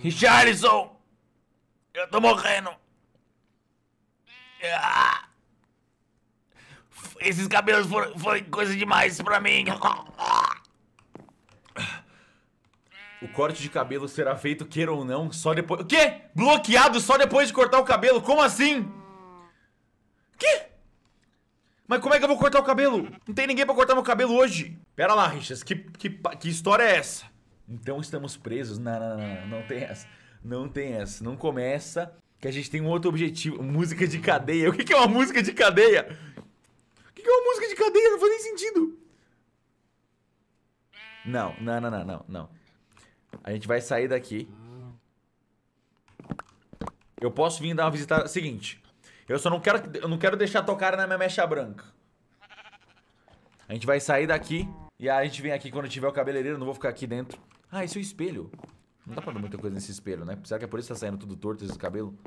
Richardson! Eu tô morrendo! Ah. Esses cabelos foram, coisa demais pra mim! O corte de cabelo será feito, queira ou não, só depois. O quê? Bloqueado só depois de cortar o cabelo? Como assim? Quê? Mas como é que eu vou cortar o cabelo? Não tem ninguém pra cortar meu cabelo hoje. Pera lá, Richas, que, que, que história é essa? Então estamos presos. Não, não, não, não, tem é. essa. Não tem essa. Não começa. Que a gente tem um outro objetivo. Música de cadeia. O que é uma música de cadeia? O que é uma música de cadeia? Não faz nem sentido. Não, não, não, não, não, A gente vai sair daqui. Eu posso vir dar uma visitada. Seguinte. Eu só não quero, eu não quero deixar tocar na minha mecha branca. A gente vai sair daqui. E aí a gente vem aqui quando tiver o cabeleireiro, não vou ficar aqui dentro. Ah, esse é o espelho. Não dá pra ver muita coisa nesse espelho, né? Será que é por isso que tá saindo tudo torto esse cabelo?